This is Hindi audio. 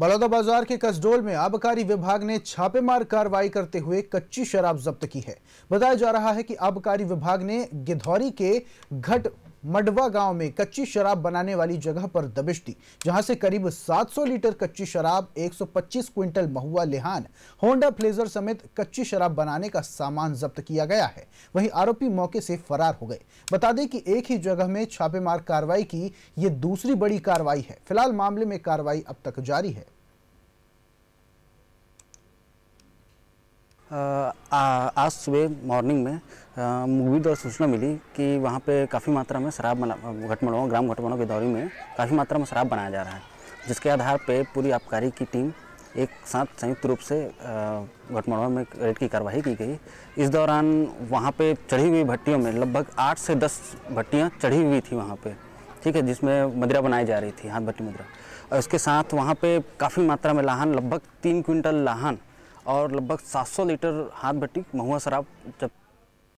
बलौदाबाजार के कसडोल में आबकारी विभाग ने छापेमार कार्रवाई करते हुए कच्ची शराब जब्त की है बताया जा रहा है कि आबकारी विभाग ने गिधौरी के घट मडवा गांव में कच्ची शराब बनाने वाली जगह पर दबिश दी जहां से करीब 700 लीटर कच्ची शराब 125 क्विंटल महुआ लेहान होंडा फ्लेजर समेत कच्ची शराब बनाने का सामान जब्त किया गया है वहीं आरोपी मौके से फरार हो गए बता दें कि एक ही जगह में छापेमार कार्रवाई की ये दूसरी बड़ी कार्रवाई है फिलहाल मामले में कार्रवाई अब तक जारी है आज सुबह मॉर्निंग में मूवी द्वारा सूचना मिली कि वहाँ पे काफ़ी मात्रा में शराब बना घटमड़ों ग्राम घटमड़ों के दौरे में काफ़ी मात्रा में शराब बनाया जा रहा है जिसके आधार पे पूरी आबकारी की टीम एक साथ संयुक्त रूप से घटमड़ों में रेड की कार्रवाई की गई इस दौरान वहाँ पे चढ़ी हुई भट्टियों में लगभग आठ से दस भट्टियाँ चढ़ी हुई थी वहाँ पर ठीक है जिसमें मदिरा बनाई जा रही थी हाथ भट्टी मुद्रा और इसके साथ वहाँ पर काफ़ी मात्रा में लाहन लगभग तीन क्विंटल लाहन और लगभग 700 लीटर हाथ भट्टी महुआ शराब जब